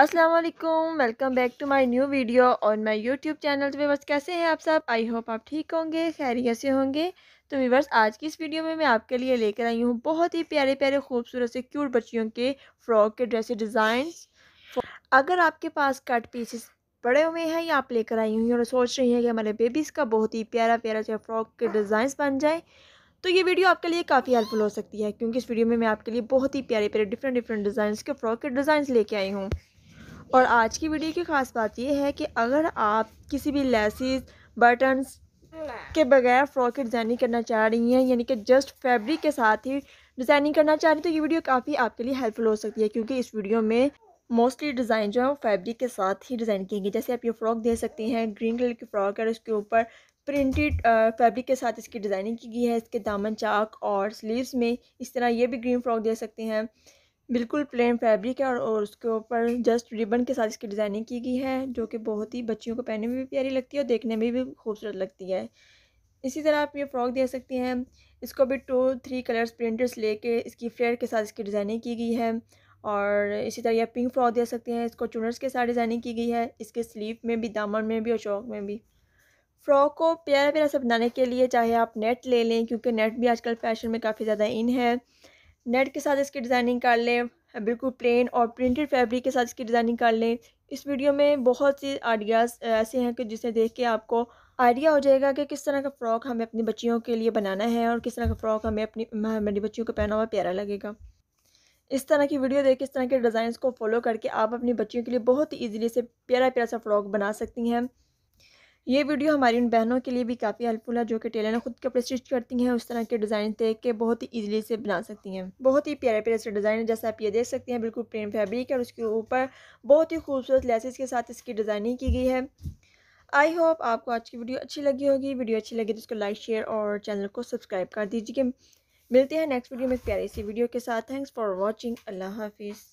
अस्सलाम वालेकुम welcome back to my new video और माय यूट्यूब चैनल तो कैसे हैं आप सब आई होप आप ठीक होंगे खैरियत से होंगे तो वीवर्स आज की इस वीडियो में मैं आपके लिए लेकर आई हूँ बहुत ही प्यारे प्यारे खूबसूरत से क्यूट बच्चियों के फ्रॉक के ड्रेस डिज़ाइन अगर आपके पास कट पीसेस पड़े हुए हैं या आप लेकर आई हुई और सोच रही हैं कि हमारे बेबीज़ का बहुत ही प्यारा प्यारा जो फ्रॉक के डिज़ाइंस बन जाए तो ये वीडियो आपके लिए काफ़ी हेल्पफुल हो सकती है क्योंकि इस वीडियो में मैं आपके लिए बहुत ही प्यारे प्यारे डिफरेंट डिफरेंट डिज़ाइन के फ्रॉक के डिज़ाइन लेके आई हूँ और आज की वीडियो की ख़ास बात यह है कि अगर आप किसी भी लेसिस बटन्स के बगैर फ्रॉक की डिज़ाइनिंग करना चाह रही हैं यानी कि जस्ट फैब्रिक के साथ ही डिज़ाइनिंग करना चाह रही तो ये वीडियो काफ़ी आपके लिए हेल्पफुल हो सकती है क्योंकि इस वीडियो में मोस्टली डिज़ाइन जो है वो फैब्रिक के साथ ही डिज़ाइन की गई जैसे आप ये फ्रॉक दे सकती हैं ग्रीन कलर की फ्रॉक है उसके ऊपर प्रिंटेड फैब्रिक के साथ इसकी डिज़ाइनिंग की गई है इसके दामन चाक और स्लीव्स में इस तरह ये भी ग्रीन फ्रॉक दे सकते हैं बिल्कुल प्लेन फैब्रिक है और, और उसके ऊपर जस्ट रिबन के साथ इसकी डिज़ाइनिंग की गई है जो कि बहुत ही बच्चियों को पहनने में भी प्यारी लगती है और देखने में भी खूबसूरत लगती है इसी तरह आप ये फ़्रॉक दे सकती हैं इसको भी टू थ्री कलर्स प्रिंटर्स लेके इसकी फ्लेयर के साथ इसकी डिज़ाइनिंग की गई है और इसी तरह यह पिंक फ्रॉक दे सकते हैं इसको चुनर्स के साथ डिज़ाइनिंग की गई है इसके स्लीव में भी दामन में भी और चौक में भी फ्रॉक को प्यारा प्यारा सा बनाने के लिए चाहे आप नेट ले लें क्योंकि नेट भी आजकल फैशन में काफ़ी ज़्यादा इन है नेट के साथ इसकी डिज़ाइनिंग कर लें बिल्कुल प्लेन और प्रिंटेड फैब्रिक के साथ इसकी डिज़ाइनिंग कर लें इस वीडियो में बहुत सी आइडियाज़ ऐसे हैं कि जिसे देख के आपको आइडिया हो जाएगा कि किस तरह का फ़्रॉक हमें अपनी बच्चियों के लिए बनाना है और किस तरह का फ़्रॉक हमें अपनी मेरी बच्चियों को पहना हुआ प्यारा लगेगा इस तरह की वीडियो देख इस तरह के डिज़ाइन को फॉलो करके आप अपनी बच्चियों के लिए बहुत ही ईजिली से प्यारा प्यारा सा फ़्रॉक बना सकती हैं ये वीडियो हमारी उन बहनों के लिए भी काफ़ी हेल्पफुल है जो कि टेलर खुद कपड़े स्टिच करती हैं उस तरह के डिज़ाइन देख के बहुत ही ईजिली से बना सकती हैं बहुत ही प्यारे प्यारे से डिज़ाइन है जैसा आप ये देख सकते हैं बिल्कुल प्लेन फैब्रिक और उसके ऊपर बहुत ही खूबसूरत लेसेस के साथ इसकी डिज़ाइनिंग की गई है आई होप आपको आज की वीडियो अच्छी लगी होगी वीडियो अच्छी लगी तो उसको लाइक शेयर और चैनल को सब्सक्राइब कर दीजिए मिलते हैं नेक्स्ट वीडियो में प्यारी सी वीडियो के साथ थैंक्स फॉर वॉचिंग अल्लाह हाफिज़